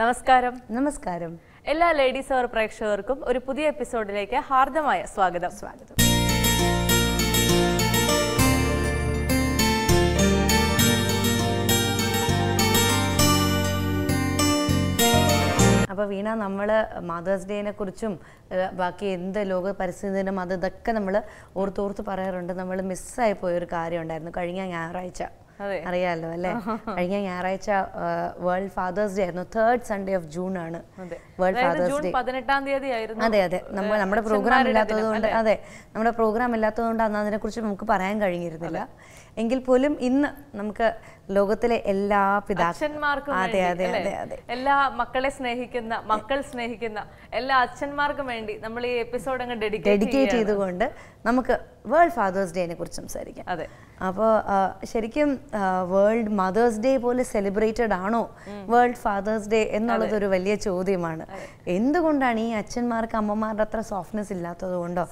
നമസ്കാരം നമസ്കാരം എല്ലാ ലേഡീസ് അവർ പ്രേക്ഷകർക്കും ഒരു പുതിയ എപ്പിസോഡിലേക്ക് ഹാർദമായ സ്വാഗതം സ്വാഗതം അപ്പോൾ വീണ നമ്മൾ മദേഴ്സ് ഡേനെ കുറിച്ചും ബാക്കി എന്ത് ലോക പരിസ്ഥിതി ദിനം അത് ഇതൊക്കെ നമ്മൾ ഓർത്തോർത്ത് പറയാറുണ്ട് നമ്മൾ മിസ്സായി പോയൊരു കാര്യമുണ്ടായിരുന്നു കഴിഞ്ഞ ഞായറാഴ്ച അറിയാലോ അല്ലേ കഴിഞ്ഞ ഞായറാഴ്ച വേൾഡ് ഫാദേഴ്സ് ഡേ ആയിരുന്നു തേർഡ് സൺഡേ ഓഫ് ജൂൺ ആണ് വേൾഡ് ഫാദേഴ്സ് ഡേ പതിനെട്ടാം തീയതി ആയിരുന്നു അതെ അതെ നമ്മൾ നമ്മുടെ പ്രോഗ്രാം ഇല്ലാത്തത് കൊണ്ട് അതെ നമ്മുടെ പ്രോഗ്രാം ഇല്ലാത്തത് കൊണ്ട് അന്ന് കുറിച്ച് നമുക്ക് പറയാൻ കഴിഞ്ഞിരുന്നില്ല എങ്കിൽ പോലും ഇന്ന് നമുക്ക് ലോകത്തിലെ എല്ലാ പിതാക്കന്മാർക്കും അതെ അതെ അതെ അതെ എല്ലാ മക്കളെ സ്നേഹിക്കുന്ന മക്കൾ സ്നേഹിക്കുന്ന എല്ലാ അച്ഛന്മാർക്കും വേണ്ടി നമ്മൾ ഈ എപ്പിസോഡ് അങ്ങ് ഡെഡിക്കേറ്റ് ചെയ്തുകൊണ്ട് നമുക്ക് വേൾഡ് ഫാദേഴ്സ് ഡേനെ കുറിച്ച് സംസാരിക്കാം അതെ അപ്പോൾ ശരിക്കും വേൾഡ് മദേഴ്സ് ഡേ പോലെ സെലിബ്രേറ്റഡ് ആണോ വേൾഡ് ഫാദേഴ്സ് ഡേ എന്നുള്ളത് ഒരു വലിയ ചോദ്യമാണ് എന്തുകൊണ്ടാണ് ഈ അച്ഛന്മാർക്ക് അമ്മമാരുടെ അത്ര സോഫ്റ്റ്നെസ് ഇല്ലാത്തത് കൊണ്ടോ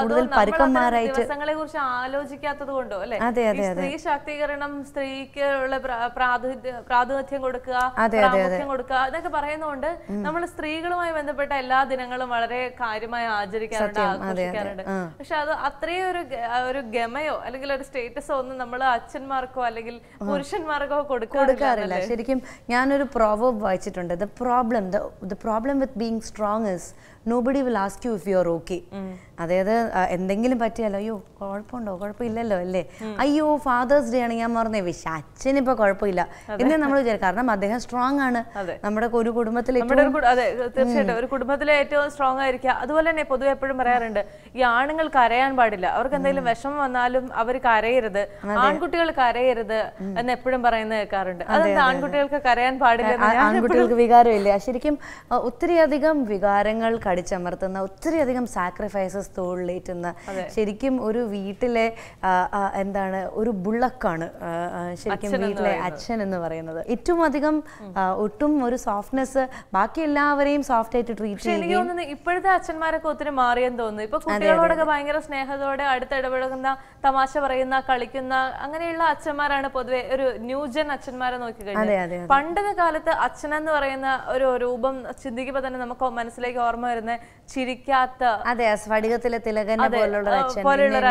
കൂടുതൽ പരുക്കന്മാരായിട്ട് കുറിച്ച് ആലോചിക്കാത്തത് കൊണ്ടോ അല്ലെ അതെ അതെ സ്ത്രീ ശാക്തീകരണം സ്ത്രീക്ക് ഉള്ള പ്രാതിനിധ്യം കൊടുക്കുക പ്രാമുഖ്യം കൊടുക്കുക എന്നൊക്കെ പറയുന്നതുകൊണ്ട് നമ്മൾ സ്ത്രീകളുമായി ബന്ധപ്പെട്ട എല്ലാ ദിനങ്ങളും വളരെ കാര്യമായി ആചരിക്കാറുണ്ട് ആഘോഷിക്കാറുണ്ട് പക്ഷെ അത് അത്രയും ഒരു ഒരു ഗമയോ അല്ലെങ്കിൽ ഒരു സ്റ്റേറ്റസോ ഒന്നും നമ്മൾ അച്ഛന്മാർക്കോ അല്ലെങ്കിൽ പുരുഷന്മാർക്കോ കൊടുക്കാറില്ല ശരിക്കും ഞാനൊരു പ്രോവേബ് വായിച്ചിട്ടുണ്ട് the problem the problem with being strong is nobody will ask you if you are okay അതായത് എന്തെങ്കിലും പറ്റിയാലോ അയ്യോ കുഴപ്പമുണ്ടോ കുഴപ്പമില്ലല്ലോ അല്ലേ അയ്യോ ഫാദേഴ്സ് ഡേ ആണ് ഞാൻ മറന്നേ പക്ഷെ അച്ഛനിപ്പോ കുഴപ്പമില്ല എന്ന് നമ്മൾ വിചാരിക്കും കാരണം അദ്ദേഹം സ്ട്രോങ് ആണ് നമ്മുടെ ഒരു കുടുംബത്തിലെ തീർച്ചയായിട്ടും ഒരു കുടുംബത്തിലെ ഏറ്റവും സ്ട്രോങ് ആയിരിക്കുക അതുപോലെ തന്നെ പൊതുവെ എപ്പോഴും പറയാറുണ്ട് ഈ ആണുങ്ങൾ കരയാൻ പാടില്ല അവർക്ക് എന്തെങ്കിലും വിഷമം വന്നാലും അവർ കരയരുത് ആൺകുട്ടികൾ കരയരുത് എന്ന് എപ്പോഴും പറയുന്ന കേൾക്കാറുണ്ട് ആൺകുട്ടികൾക്ക് കരയാൻ പാടില്ല ആൺകുട്ടികൾക്ക് വികാരമില്ല ശരിക്കും ഒത്തിരിയധികം വികാരങ്ങൾ കടിച്ചമർത്തുന്ന ഒത്തിരിയധികം സാക്രിഫൈസസ് തോളിലേറ്റുന്ന ശരിക്കും ഒരു വീട്ടിലെ എന്താണ് ഒരു ബുള്ളക്കാണ് ശരിക്കും വീട്ടിലെ അച്ഛൻ എന്ന് പറയുന്നത് ഏറ്റവും അധികം ഒട്ടും ഒരു സോഫ്റ്റ്നെസ് ബാക്കി എല്ലാവരെയും സോഫ്റ്റ് ആയിട്ട് ട്രീറ്റ് ചെയ്യുന്നു ഇപ്പോഴത്തെ അച്ഛന്മാരൊക്കെ ഒത്തിരി മാറിയെന്ന് തോന്നുന്നു ഇപ്പൊ കുട്ടികളോടൊക്കെ ഭയങ്കര സ്നേഹത്തോടെ അടുത്തിടപഴകുന്ന തമാശ പറയുന്ന കളിക്കുന്ന അങ്ങനെയുള്ള അച്ഛന്മാരാണ് പൊതുവെ ഒരു ന്യൂജൻ അച്ഛന്മാരെ നോക്കി കഴിഞ്ഞാൽ പണ്ടത്തെ കാലത്ത് അച്ഛനെന്ന് പറയുന്ന ഒരു രൂപം ചിന്തിക്കുമ്പോ തന്നെ നമുക്ക് മനസ്സിലേക്ക് ഓർമ്മ വരുന്ന ചിരിക്കാത്ത അതെ സ്ഫടികത്തിലെ തിലകനെ പോലുള്ള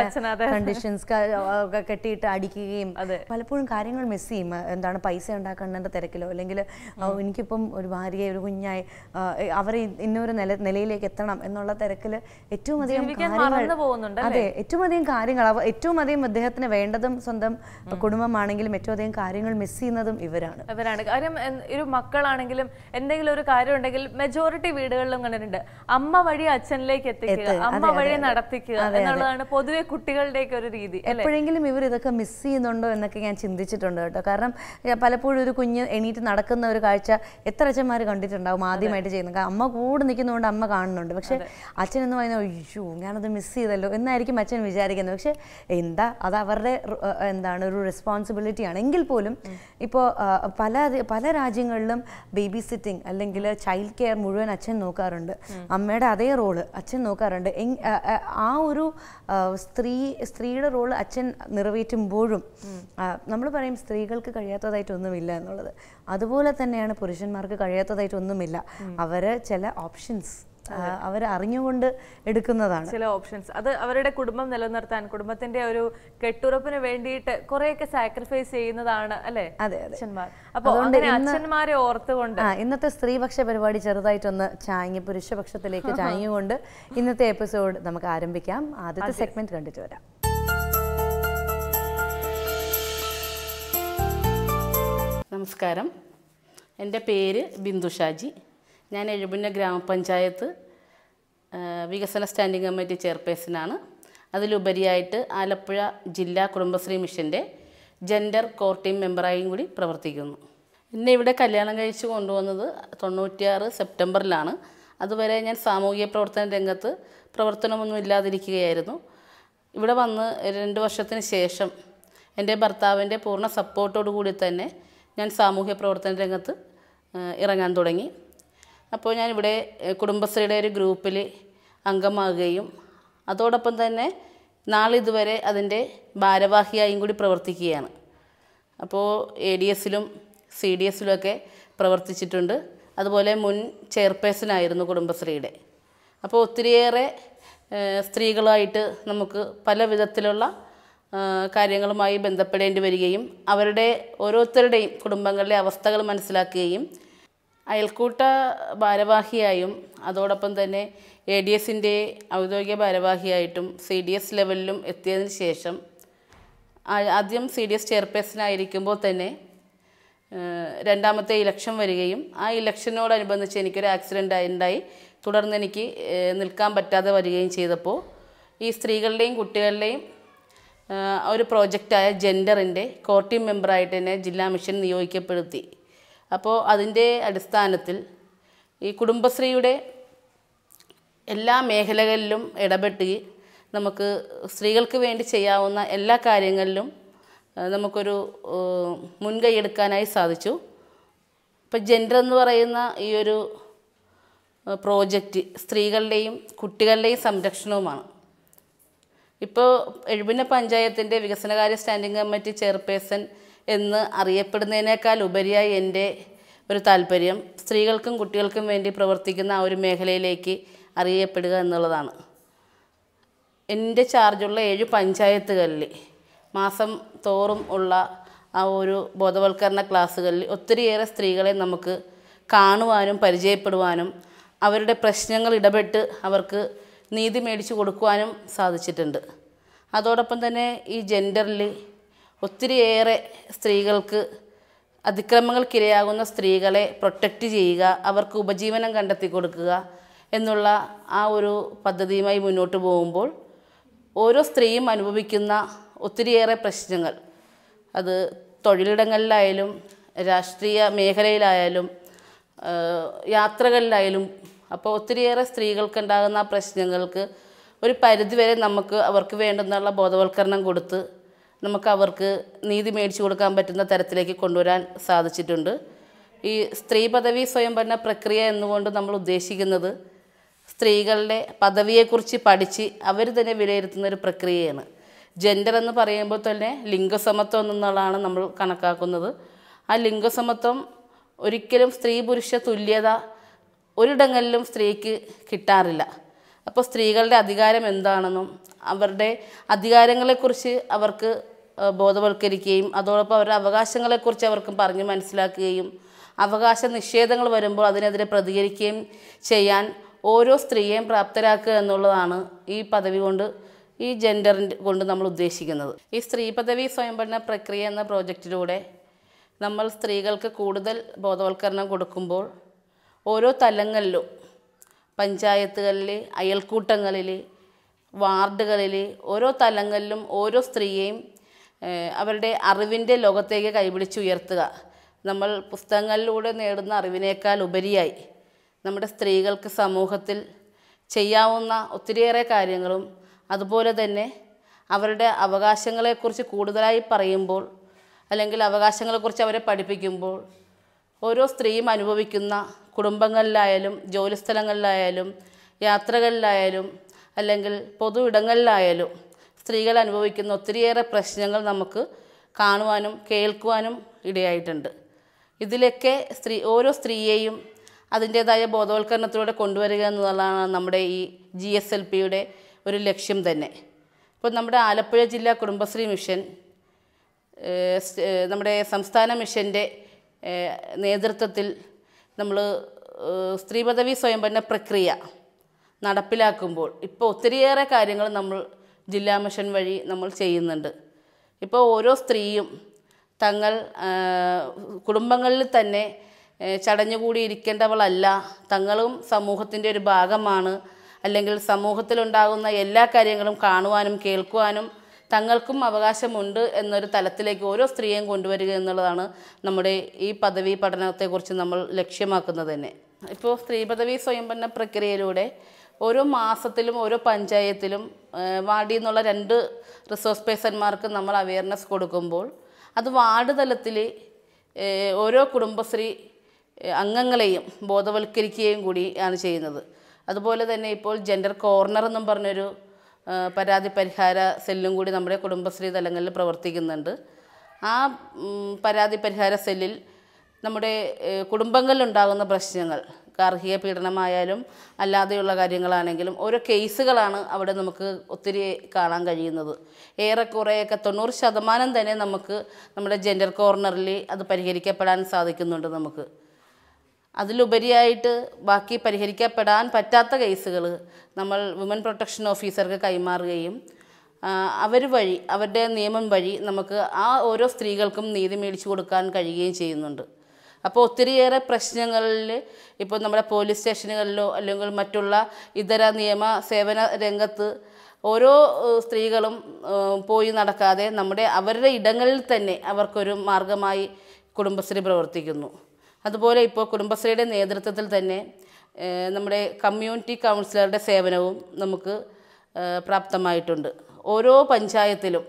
അച്ഛൻ കണ്ടീഷൻസ് കെട്ടിയിട്ട് അടിക്കുകയും പലപ്പോഴും കാര്യങ്ങൾ മിസ് ചെയ്യും എന്താണ് പൈസ ഉണ്ടാക്കേണ്ട തിരക്കിലോ അല്ലെങ്കിൽ എനിക്കിപ്പം ഒരു ഭാര്യയെ ഒരു കുഞ്ഞായി അവരെ ഇന്നൊരു നില നിലയിലേക്ക് എത്തണം എന്നുള്ള തിരക്കിൽ ഏറ്റവും അധികം പോകുന്നുണ്ട് അതെ ഏറ്റവും അധികം കാര്യങ്ങൾ ഏറ്റവും അധികം അദ്ദേഹത്തിന് വേണ്ടതും സ്വന്തം കുടുംബമാണെങ്കിലും ഏറ്റവും അധികം കാര്യങ്ങൾ മിസ് ചെയ്യുന്നതും ഇവരാണ് ഇവരാണ് കാര്യം ഒരു മക്കളാണെങ്കിലും എന്തെങ്കിലും ഒരു കാര്യം ഉണ്ടെങ്കിൽ മെജോറിറ്റി വീടുകളിലും കണ്ടിട്ടുണ്ട് അമ്മ വഴി അച്ഛനിലേക്ക് എത്തിക്കുക അമ്മ വഴി നടത്തിക്കുക എന്നുള്ളതാണ് പൊതുവെ കുട്ടികളുടെ ഒരു രീതി എപ്പോഴെങ്കിലും ഇവർ ഇതൊക്കെ മിസ് ചെയ്യുന്നുണ്ടോ എന്നൊക്കെ ഞാൻ ചിന്തിച്ചിട്ടുണ്ട് കേട്ടോ കാരണം പലപ്പോഴും ഒരു കുഞ്ഞ് എണീറ്റ് നടക്കുന്ന ഒരു കാഴ്ച എത്ര അച്ഛന്മാർ കണ്ടിട്ടുണ്ടാവും ആദ്യമായിട്ട് ചെയ്യുന്നത് അമ്മ കൂടെ നിൽക്കുന്നതുകൊണ്ട് അമ്മ കാണുന്നുണ്ട് പക്ഷെ അച്ഛൻ എന്ന് പറയുന്നത് അയ്യോ ഞാനത് മിസ് ചെയ്ത ചെയ്തല്ലോ എന്നായിരിക്കും അച്ഛൻ വിചാരിക്കുന്നത് പക്ഷെ എന്താ അത് അവരുടെ എന്താണ് ഒരു റെസ്പോൺസിബിലിറ്റിയാണ് എങ്കിൽ പോലും ഇപ്പോൾ പല പല രാജ്യങ്ങളിലും ബേബി സിറ്റിംഗ് അല്ലെങ്കിൽ ചൈൽഡ് കെയർ മുഴുവൻ അച്ഛൻ നോക്കാറുണ്ട് അമ്മയുടെ അതേ റോള് അച്ഛൻ നോക്കാറുണ്ട് ആ ഒരു സ്ത്രീ സ്ത്രീയുടെ റോള് അച്ഛൻ നിറവേറ്റുമ്പോഴും നമ്മൾ പറയും സ്ത്രീകൾക്ക് കഴിയാത്തതായിട്ടൊന്നുമില്ല എന്നുള്ളത് അതുപോലെ തന്നെയാണ് പുരുഷന്മാർക്ക് കഴിയാത്തതായിട്ടൊന്നുമില്ല അവർ ചില ഓപ്ഷൻസ് അവർ അറിഞ്ഞുകൊണ്ട് എടുക്കുന്നതാണ് ചില ഓപ്ഷൻസ് അത് അവരുടെ കുടുംബം നിലനിർത്താൻ കുടുംബത്തിന്റെ ഒരു കെട്ടുറപ്പിന് വേണ്ടിയിട്ട് കുറെയൊക്കെ സാക്രിഫൈസ് ചെയ്യുന്നതാണ് അല്ലെ അതെ അതെ അച്ഛന്മാരെ ഓർത്തുകൊണ്ട് ഇന്നത്തെ സ്ത്രീപക്ഷ പരിപാടി ചെറുതായിട്ടൊന്ന് ചാങ്ങി പുരുഷപക്ഷത്തിലേക്ക് ചാങ്ങിക്കൊണ്ട് ഇന്നത്തെ എപ്പിസോഡ് നമുക്ക് ആരംഭിക്കാം ആദ്യത്തെ സെഗ്മെന്റ് കണ്ടിട്ട് വരാം നമസ്കാരം എൻ്റെ പേര് ബിന്ദു ഷാജി ഞാൻ എഴുപുന്ന ഗ്രാമപഞ്ചായത്ത് വികസന സ്റ്റാൻഡിംഗ് കമ്മിറ്റി ചെയർപേഴ്സണാണ് അതിലുപരിയായിട്ട് ആലപ്പുഴ ജില്ലാ കുടുംബശ്രീ മിഷൻ്റെ ജെൻഡർ കോർ ടീം മെമ്പറായും കൂടി പ്രവർത്തിക്കുന്നു എന്നെ ഇവിടെ കല്യാണം കഴിച്ച് കൊണ്ടുവന്നത് തൊണ്ണൂറ്റിയാറ് സെപ്റ്റംബറിലാണ് അതുവരെ ഞാൻ സാമൂഹിക പ്രവർത്തന രംഗത്ത് പ്രവർത്തനമൊന്നും ഇല്ലാതിരിക്കുകയായിരുന്നു ഇവിടെ വന്ന് രണ്ട് വർഷത്തിന് ശേഷം എൻ്റെ ഭർത്താവിൻ്റെ പൂർണ്ണ സപ്പോർട്ടോടു കൂടി തന്നെ ഞാൻ സാമൂഹ്യ പ്രവർത്തന രംഗത്ത് ഇറങ്ങാൻ തുടങ്ങി അപ്പോൾ ഞാനിവിടെ കുടുംബശ്രീയുടെ ഒരു ഗ്രൂപ്പിൽ അംഗമാകുകയും അതോടൊപ്പം തന്നെ നാളിതുവരെ അതിൻ്റെ ഭാരവാഹിയായും കൂടി പ്രവർത്തിക്കുകയാണ് അപ്പോൾ എ ഡി എസിലും സി ഡി എസിലുമൊക്കെ പ്രവർത്തിച്ചിട്ടുണ്ട് അതുപോലെ മുൻ ചെയർപേഴ്സണായിരുന്നു കുടുംബശ്രീയുടെ അപ്പോൾ ഒത്തിരിയേറെ സ്ത്രീകളായിട്ട് നമുക്ക് പല വിധത്തിലുള്ള കാര്യങ്ങളുമായി ബന്ധപ്പെടേണ്ടി വരികയും അവരുടെ ഓരോരുത്തരുടെയും കുടുംബങ്ങളിലെ അവസ്ഥകൾ മനസ്സിലാക്കുകയും അയൽക്കൂട്ട ഭാരവാഹിയായും അതോടൊപ്പം തന്നെ എ ഡി എസിൻ്റെ ഔദ്യോഗിക ഭാരവാഹിയായിട്ടും സി ഡി എസ് ലെവലിലും എത്തിയതിന് ശേഷം ആദ്യം സി ഡി എസ് ചെയർപേഴ്സണായിരിക്കുമ്പോൾ തന്നെ രണ്ടാമത്തെ ഇലക്ഷൻ വരികയും ആ ഇലക്ഷനോടനുബന്ധിച്ച് എനിക്കൊരു ആക്സിഡൻ്റ് ഉണ്ടായി തുടർന്ന് എനിക്ക് നിൽക്കാൻ പറ്റാതെ വരികയും ചെയ്തപ്പോൾ ഈ സ്ത്രീകളുടെയും കുട്ടികളുടെയും ഒരു പ്രോജക്റ്റായ ജെൻഡറിൻ്റെ കോർ ടീം മെമ്പറായിട്ട് തന്നെ ജില്ലാ മിഷൻ നിയോഗിക്കപ്പെടുത്തി അപ്പോൾ അതിൻ്റെ അടിസ്ഥാനത്തിൽ ഈ കുടുംബശ്രീയുടെ എല്ലാ മേഖലകളിലും ഇടപെട്ട് നമുക്ക് സ്ത്രീകൾക്ക് വേണ്ടി ചെയ്യാവുന്ന എല്ലാ കാര്യങ്ങളിലും നമുക്കൊരു മുൻകൈ എടുക്കാനായി സാധിച്ചു ഇപ്പം ജെൻഡർ എന്ന് പറയുന്ന ഈ ഒരു പ്രോജക്റ്റ് സ്ത്രീകളുടെയും കുട്ടികളുടെയും സംരക്ഷണവുമാണ് ഇപ്പോൾ എഴുപിന പഞ്ചായത്തിൻ്റെ വികസനകാര്യ സ്റ്റാൻഡിംഗ് കമ്മിറ്റി ചെയർപേഴ്സൺ എന്ന് അറിയപ്പെടുന്നതിനേക്കാൾ ഉപരിയായി എൻ്റെ ഒരു താല്പര്യം സ്ത്രീകൾക്കും കുട്ടികൾക്കും വേണ്ടി പ്രവർത്തിക്കുന്ന ആ ഒരു മേഖലയിലേക്ക് അറിയപ്പെടുക എന്നുള്ളതാണ് എൻ്റെ ചാർജുള്ള ഏഴ് പഞ്ചായത്തുകളിൽ മാസം തോറും ഉള്ള ആ ഒരു ബോധവൽക്കരണ ക്ലാസ്സുകളിൽ ഒത്തിരിയേറെ സ്ത്രീകളെ നമുക്ക് കാണുവാനും പരിചയപ്പെടുവാനും അവരുടെ പ്രശ്നങ്ങൾ ഇടപെട്ട് അവർക്ക് നീതി മേടിച്ചു കൊടുക്കുവാനും സാധിച്ചിട്ടുണ്ട് അതോടൊപ്പം തന്നെ ഈ ജെൻഡറിൽ ഒത്തിരിയേറെ സ്ത്രീകൾക്ക് അതിക്രമങ്ങൾക്കിരയാകുന്ന സ്ത്രീകളെ പ്രൊട്ടക്റ്റ് ചെയ്യുക അവർക്ക് ഉപജീവനം കണ്ടെത്തി കൊടുക്കുക എന്നുള്ള ആ ഒരു പദ്ധതിയുമായി മുന്നോട്ട് പോകുമ്പോൾ ഓരോ സ്ത്രീയും അനുഭവിക്കുന്ന ഒത്തിരിയേറെ പ്രശ്നങ്ങൾ അത് തൊഴിലിടങ്ങളിലായാലും രാഷ്ട്രീയ മേഖലയിലായാലും യാത്രകളിലായാലും അപ്പോൾ ഒത്തിരിയേറെ സ്ത്രീകൾക്കുണ്ടാകുന്ന ഉണ്ടാകുന്ന പ്രശ്നങ്ങൾക്ക് ഒരു പരിധിവരെ നമുക്ക് അവർക്ക് വേണ്ടുന്നുള്ള ബോധവൽക്കരണം കൊടുത്ത് നമുക്ക് അവർക്ക് നീതി മേടിച്ചു കൊടുക്കാൻ പറ്റുന്ന തരത്തിലേക്ക് കൊണ്ടുവരാൻ സാധിച്ചിട്ടുണ്ട് ഈ സ്ത്രീ പദവി സ്വയംഭരണ പ്രക്രിയ എന്നുകൊണ്ട് നമ്മൾ ഉദ്ദേശിക്കുന്നത് സ്ത്രീകളുടെ പദവിയെക്കുറിച്ച് പഠിച്ച് അവർ തന്നെ വിലയിരുത്തുന്ന ഒരു പ്രക്രിയയാണ് ജെൻഡർ എന്ന് പറയുമ്പോൾ തന്നെ ലിംഗസമത്വം എന്നുള്ളതാണ് നമ്മൾ കണക്കാക്കുന്നത് ആ ലിംഗസമത്വം ഒരിക്കലും സ്ത്രീ പുരുഷ തുല്യത ഒരിടങ്ങളിലും സ്ത്രീക്ക് കിട്ടാറില്ല അപ്പോൾ സ്ത്രീകളുടെ അധികാരം എന്താണെന്നും അവരുടെ അധികാരങ്ങളെക്കുറിച്ച് അവർക്ക് ബോധവൽക്കരിക്കുകയും അതോടൊപ്പം അവരുടെ അവകാശങ്ങളെക്കുറിച്ച് അവർക്ക് പറഞ്ഞ് മനസ്സിലാക്കുകയും അവകാശ നിഷേധങ്ങൾ വരുമ്പോൾ അതിനെതിരെ പ്രതികരിക്കുകയും ചെയ്യാൻ ഓരോ സ്ത്രീയെയും പ്രാപ്തരാക്കുക എന്നുള്ളതാണ് ഈ പദവി കൊണ്ട് ഈ ജെൻഡറിൻ്റെ കൊണ്ട് നമ്മൾ ഉദ്ദേശിക്കുന്നത് ഈ സ്ത്രീ പദവി സ്വയംഭരണ പ്രക്രിയ എന്ന പ്രോജക്റ്റിലൂടെ നമ്മൾ സ്ത്രീകൾക്ക് കൂടുതൽ ബോധവൽക്കരണം കൊടുക്കുമ്പോൾ ഓരോ തലങ്ങളിലും പഞ്ചായത്തുകളിൽ അയൽക്കൂട്ടങ്ങളിൽ വാർഡുകളിൽ ഓരോ തലങ്ങളിലും ഓരോ സ്ത്രീയെയും അവരുടെ അറിവിൻ്റെ ലോകത്തേക്ക് കൈപിടിച്ചുയർത്തുക നമ്മൾ പുസ്തകങ്ങളിലൂടെ നേടുന്ന അറിവിനേക്കാൾ ഉപരിയായി നമ്മുടെ സ്ത്രീകൾക്ക് സമൂഹത്തിൽ ചെയ്യാവുന്ന ഒത്തിരിയേറെ കാര്യങ്ങളും അതുപോലെ തന്നെ അവരുടെ അവകാശങ്ങളെക്കുറിച്ച് കൂടുതലായി പറയുമ്പോൾ അല്ലെങ്കിൽ അവകാശങ്ങളെക്കുറിച്ച് അവരെ പഠിപ്പിക്കുമ്പോൾ ഓരോ സ്ത്രീയും അനുഭവിക്കുന്ന കുടുംബങ്ങളിലായാലും ജോലിസ്ഥലങ്ങളിലായാലും യാത്രകളിലായാലും അല്ലെങ്കിൽ പൊതു ഇടങ്ങളിലായാലും സ്ത്രീകൾ അനുഭവിക്കുന്ന ഒത്തിരിയേറെ പ്രശ്നങ്ങൾ നമുക്ക് കാണുവാനും കേൾക്കുവാനും ഇടയായിട്ടുണ്ട് ഇതിലൊക്കെ സ്ത്രീ ഓരോ സ്ത്രീയെയും അതിൻ്റേതായ ബോധവൽക്കരണത്തിലൂടെ കൊണ്ടുവരിക എന്നുള്ളതാണ് നമ്മുടെ ഈ ജി എസ് എൽ പിയുടെ ഒരു ലക്ഷ്യം തന്നെ ഇപ്പോൾ നമ്മുടെ ആലപ്പുഴ ജില്ലാ കുടുംബശ്രീ മിഷൻ നമ്മുടെ സംസ്ഥാന മിഷൻ്റെ നേതൃത്വത്തിൽ നമ്മൾ സ്ത്രീ പദവി സ്വയംഭരണ പ്രക്രിയ നടപ്പിലാക്കുമ്പോൾ ഇപ്പോൾ ഒത്തിരിയേറെ കാര്യങ്ങൾ നമ്മൾ ജില്ലാ മിഷൻ വഴി നമ്മൾ ചെയ്യുന്നുണ്ട് ഇപ്പോൾ ഓരോ സ്ത്രീയും തങ്ങൾ കുടുംബങ്ങളിൽ തന്നെ ചടഞ്ഞുകൂടി ഇരിക്കേണ്ടവളല്ല തങ്ങളും സമൂഹത്തിൻ്റെ ഒരു ഭാഗമാണ് അല്ലെങ്കിൽ സമൂഹത്തിലുണ്ടാകുന്ന എല്ലാ കാര്യങ്ങളും കാണുവാനും കേൾക്കുവാനും തങ്ങൾക്കും അവകാശമുണ്ട് എന്നൊരു തലത്തിലേക്ക് ഓരോ സ്ത്രീയെയും കൊണ്ടുവരിക എന്നുള്ളതാണ് നമ്മുടെ ഈ പദവി പഠനത്തെക്കുറിച്ച് നമ്മൾ ലക്ഷ്യമാക്കുന്നത് തന്നെ ഇപ്പോൾ സ്ത്രീ പദവി സ്വയംഭരണ പ്രക്രിയയിലൂടെ ഓരോ മാസത്തിലും ഓരോ പഞ്ചായത്തിലും വാർഡിൽ നിന്നുള്ള രണ്ട് റിസോഴ്സ് പേഴ്സന്മാർക്ക് നമ്മൾ അവയർനെസ് കൊടുക്കുമ്പോൾ അത് വാർഡ് തലത്തിൽ ഓരോ കുടുംബശ്രീ അംഗങ്ങളെയും ബോധവൽക്കരിക്കുകയും കൂടിയാണ് ചെയ്യുന്നത് അതുപോലെ തന്നെ ഇപ്പോൾ ജെൻഡർ കോർണർ എന്നും പറഞ്ഞൊരു പരാതി പരിഹാര സെല്ലും കൂടി നമ്മുടെ കുടുംബശ്രീ തലങ്ങളിൽ പ്രവർത്തിക്കുന്നുണ്ട് ആ പരാതി പരിഹാര സെല്ലിൽ നമ്മുടെ കുടുംബങ്ങളിലുണ്ടാകുന്ന പ്രശ്നങ്ങൾ ഗാർഹിക പീഡനമായാലും അല്ലാതെയുള്ള കാര്യങ്ങളാണെങ്കിലും ഓരോ കേസുകളാണ് അവിടെ നമുക്ക് ഒത്തിരി കാണാൻ കഴിയുന്നത് ഏറെക്കുറെയൊക്കെ തൊണ്ണൂറ് ശതമാനം തന്നെ നമുക്ക് നമ്മുടെ ജെൻഡർ കോർണറിൽ അത് പരിഹരിക്കപ്പെടാൻ സാധിക്കുന്നുണ്ട് നമുക്ക് അതിലുപരിയായിട്ട് ബാക്കി പരിഹരിക്കപ്പെടാൻ പറ്റാത്ത കേസുകൾ നമ്മൾ വിമൻ പ്രൊട്ടക്ഷൻ ഓഫീസർക്ക് കൈമാറുകയും അവർ വഴി അവരുടെ നിയമം വഴി നമുക്ക് ആ ഓരോ സ്ത്രീകൾക്കും നീതി മേടിച്ചു കൊടുക്കാൻ കഴിയുകയും ചെയ്യുന്നുണ്ട് അപ്പോൾ ഒത്തിരിയേറെ പ്രശ്നങ്ങളിൽ ഇപ്പോൾ നമ്മുടെ പോലീസ് സ്റ്റേഷനുകളിലോ അല്ലെങ്കിൽ മറ്റുള്ള ഇതര നിയമ സേവന രംഗത്ത് ഓരോ സ്ത്രീകളും പോയി നടക്കാതെ നമ്മുടെ അവരുടെ ഇടങ്ങളിൽ തന്നെ അവർക്കൊരു മാർഗമായി കുടുംബശ്രീ പ്രവർത്തിക്കുന്നു അതുപോലെ ഇപ്പോൾ കുടുംബശ്രീയുടെ നേതൃത്വത്തിൽ തന്നെ നമ്മുടെ കമ്മ്യൂണിറ്റി കൗൺസിലറുടെ സേവനവും നമുക്ക് പ്രാപ്തമായിട്ടുണ്ട് ഓരോ പഞ്ചായത്തിലും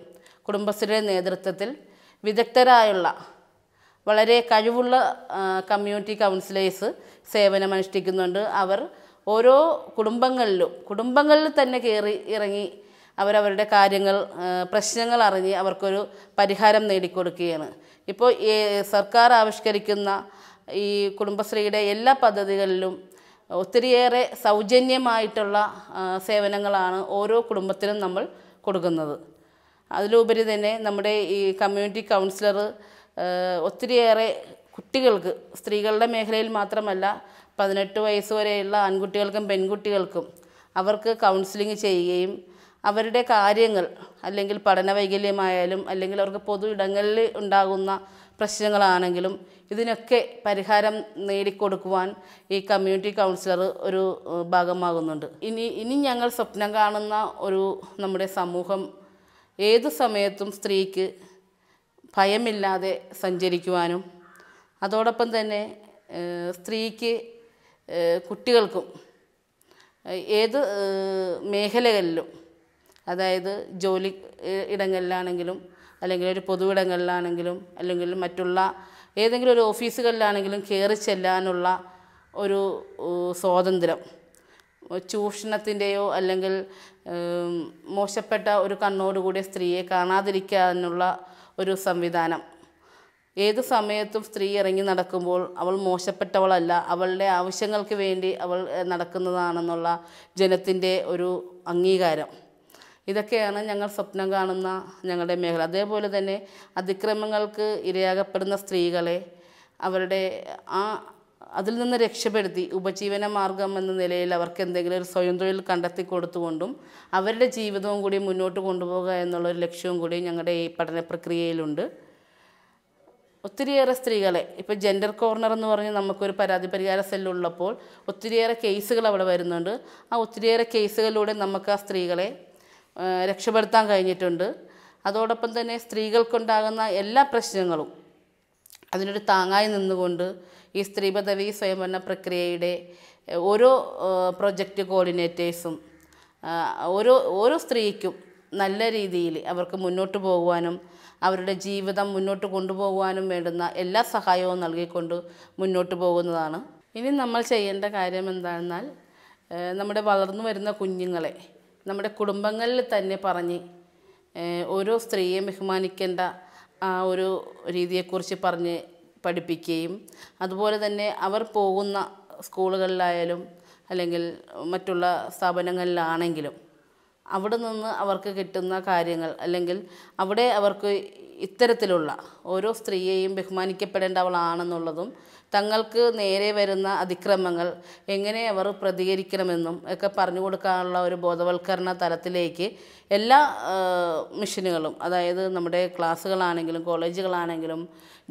കുടുംബശ്രീയുടെ നേതൃത്വത്തിൽ വിദഗ്ധരായുള്ള വളരെ കഴിവുള്ള കമ്മ്യൂണിറ്റി കൗൺസിലേഴ്സ് സേവനം അനുഷ്ഠിക്കുന്നുണ്ട് അവർ ഓരോ കുടുംബങ്ങളിലും കുടുംബങ്ങളിൽ തന്നെ കയറി ഇറങ്ങി അവരവരുടെ കാര്യങ്ങൾ പ്രശ്നങ്ങൾ അറിഞ്ഞ് അവർക്കൊരു പരിഹാരം നേടിക്കൊടുക്കുകയാണ് ഇപ്പോൾ സർക്കാർ ആവിഷ്കരിക്കുന്ന ഈ കുടുംബശ്രീയുടെ എല്ലാ പദ്ധതികളിലും ഒത്തിരിയേറെ സൗജന്യമായിട്ടുള്ള സേവനങ്ങളാണ് ഓരോ കുടുംബത്തിനും നമ്മൾ കൊടുക്കുന്നത് അതിലുപരി തന്നെ നമ്മുടെ ഈ കമ്മ്യൂണിറ്റി കൗൺസിലർ ഒത്തിരിയേറെ കുട്ടികൾക്ക് സ്ത്രീകളുടെ മേഖലയിൽ മാത്രമല്ല പതിനെട്ട് വയസ്സ് വരെയുള്ള ആൺകുട്ടികൾക്കും പെൺകുട്ടികൾക്കും അവർക്ക് കൗൺസിലിംഗ് ചെയ്യുകയും അവരുടെ കാര്യങ്ങൾ അല്ലെങ്കിൽ പഠന വൈകല്യമായാലും അല്ലെങ്കിൽ അവർക്ക് പൊതു ഇടങ്ങളിൽ ഉണ്ടാകുന്ന പ്രശ്നങ്ങളാണെങ്കിലും ഇതിനൊക്കെ പരിഹാരം നേടിക്കൊടുക്കുവാൻ ഈ കമ്മ്യൂണിറ്റി കൗൺസിലർ ഒരു ഭാഗമാകുന്നുണ്ട് ഇനി ഇനി ഞങ്ങൾ സ്വപ്നം കാണുന്ന ഒരു നമ്മുടെ സമൂഹം ഏത് സമയത്തും സ്ത്രീക്ക് ഭയമില്ലാതെ സഞ്ചരിക്കുവാനും അതോടൊപ്പം തന്നെ സ്ത്രീക്ക് കുട്ടികൾക്കും ഏത് മേഖലകളിലും അതായത് ജോലി ഇടങ്ങളിലാണെങ്കിലും അല്ലെങ്കിൽ ഒരു പൊതുവിടങ്ങളിലാണെങ്കിലും അല്ലെങ്കിൽ മറ്റുള്ള ഏതെങ്കിലും ഒരു ഓഫീസുകളിലാണെങ്കിലും കയറി ചെല്ലാനുള്ള ഒരു സ്വാതന്ത്ര്യം ചൂഷണത്തിൻ്റെയോ അല്ലെങ്കിൽ മോശപ്പെട്ട ഒരു കണ്ണോടുകൂടിയ സ്ത്രീയെ കാണാതിരിക്കാനുള്ള ഒരു സംവിധാനം ഏത് സമയത്തും സ്ത്രീ ഇറങ്ങി നടക്കുമ്പോൾ അവൾ മോശപ്പെട്ടവളല്ല അവളുടെ ആവശ്യങ്ങൾക്ക് വേണ്ടി അവൾ നടക്കുന്നതാണെന്നുള്ള ജനത്തിൻ്റെ ഒരു അംഗീകാരം ഇതൊക്കെയാണ് ഞങ്ങൾ സ്വപ്നം കാണുന്ന ഞങ്ങളുടെ മേഖല അതേപോലെ തന്നെ അതിക്രമങ്ങൾക്ക് ഇരയാകപ്പെടുന്ന സ്ത്രീകളെ അവരുടെ ആ അതിൽ നിന്ന് രക്ഷപ്പെടുത്തി ഉപജീവന മാർഗം എന്ന നിലയിൽ അവർക്ക് എന്തെങ്കിലും ഒരു സ്വയം തൊഴിൽ കണ്ടെത്തി കൊടുത്തുകൊണ്ടും അവരുടെ ജീവിതവും കൂടി മുന്നോട്ട് കൊണ്ടുപോകുക എന്നുള്ളൊരു ലക്ഷ്യവും കൂടി ഞങ്ങളുടെ ഈ പഠന പ്രക്രിയയിലുണ്ട് ഒത്തിരിയേറെ സ്ത്രീകളെ ഇപ്പോൾ ജെൻഡർ കോർണർ എന്ന് പറഞ്ഞ് നമുക്കൊരു പരാതി പരിഹാര സെല്ലുള്ളപ്പോൾ ഒത്തിരിയേറെ കേസുകൾ അവിടെ വരുന്നുണ്ട് ആ ഒത്തിരിയേറെ കേസുകളിലൂടെ നമുക്ക് ആ സ്ത്രീകളെ രക്ഷപ്പെടുത്താൻ കഴിഞ്ഞിട്ടുണ്ട് അതോടൊപ്പം തന്നെ സ്ത്രീകൾക്കുണ്ടാകുന്ന എല്ലാ പ്രശ്നങ്ങളും അതിനൊരു താങ്ങായി നിന്നുകൊണ്ട് ഈ സ്ത്രീ പദവി സ്വയംഭരണ പ്രക്രിയയുടെ ഓരോ പ്രൊജക്റ്റ് കോർഡിനേറ്റേഴ്സും ഓരോ ഓരോ സ്ത്രീക്കും നല്ല രീതിയിൽ അവർക്ക് മുന്നോട്ട് പോകുവാനും അവരുടെ ജീവിതം മുന്നോട്ട് കൊണ്ടുപോകുവാനും വേണ്ടുന്ന എല്ലാ സഹായവും നൽകിക്കൊണ്ട് മുന്നോട്ട് പോകുന്നതാണ് ഇനി നമ്മൾ ചെയ്യേണ്ട കാര്യം എന്താണെന്നാൽ നമ്മുടെ വളർന്നു വരുന്ന കുഞ്ഞുങ്ങളെ നമ്മുടെ കുടുംബങ്ങളിൽ തന്നെ പറഞ്ഞ് ഓരോ സ്ത്രീയെ ബഹുമാനിക്കേണ്ട ആ ഒരു രീതിയെക്കുറിച്ച് പറഞ്ഞ് പഠിപ്പിക്കുകയും അതുപോലെ തന്നെ അവർ പോകുന്ന സ്കൂളുകളിലായാലും അല്ലെങ്കിൽ മറ്റുള്ള സ്ഥാപനങ്ങളിലാണെങ്കിലും അവിടെ നിന്ന് അവർക്ക് കിട്ടുന്ന കാര്യങ്ങൾ അല്ലെങ്കിൽ അവിടെ അവർക്ക് ഇത്തരത്തിലുള്ള ഓരോ സ്ത്രീയെയും ബഹുമാനിക്കപ്പെടേണ്ടവളാണെന്നുള്ളതും തങ്ങൾക്ക് നേരെ വരുന്ന അതിക്രമങ്ങൾ എങ്ങനെ അവർ പ്രതികരിക്കണമെന്നും ഒക്കെ പറഞ്ഞു കൊടുക്കാനുള്ള ഒരു ബോധവൽക്കരണ തലത്തിലേക്ക് എല്ലാ മിഷനുകളും അതായത് നമ്മുടെ ക്ലാസ്സുകളാണെങ്കിലും കോളേജുകളാണെങ്കിലും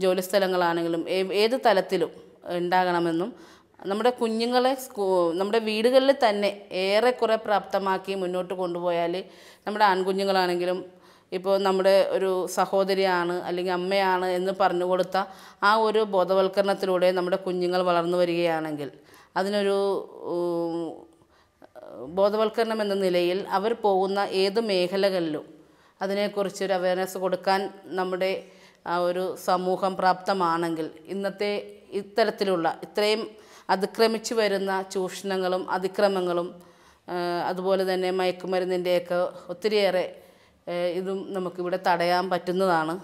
ജോലിസ്ഥലങ്ങളാണെങ്കിലും ഏത് തലത്തിലും ഉണ്ടാകണമെന്നും നമ്മുടെ കുഞ്ഞുങ്ങളെ സ്കൂ നമ്മുടെ വീടുകളിൽ തന്നെ ഏറെക്കുറെ പ്രാപ്തമാക്കി മുന്നോട്ട് കൊണ്ടുപോയാൽ നമ്മുടെ ആൺകുഞ്ഞുങ്ങളാണെങ്കിലും ഇപ്പോൾ നമ്മുടെ ഒരു സഹോദരിയാണ് അല്ലെങ്കിൽ അമ്മയാണ് എന്ന് പറഞ്ഞു കൊടുത്ത ആ ഒരു ബോധവൽക്കരണത്തിലൂടെ നമ്മുടെ കുഞ്ഞുങ്ങൾ വളർന്നു വരികയാണെങ്കിൽ അതിനൊരു ബോധവൽക്കരണം എന്ന നിലയിൽ അവർ പോകുന്ന ഏത് മേഖലകളിലും അതിനെക്കുറിച്ച് അവയർനെസ് കൊടുക്കാൻ നമ്മുടെ ആ ഒരു സമൂഹം പ്രാപ്തമാണെങ്കിൽ ഇന്നത്തെ ഇത്തരത്തിലുള്ള ഇത്രയും അതിക്രമിച്ചു വരുന്ന ചൂഷണങ്ങളും അതിക്രമങ്ങളും അതുപോലെ തന്നെ മയക്കുമരുന്നിൻ്റെയൊക്കെ ഒത്തിരിയേറെ ഇതും നമുക്കിവിടെ തടയാൻ പറ്റുന്നതാണ്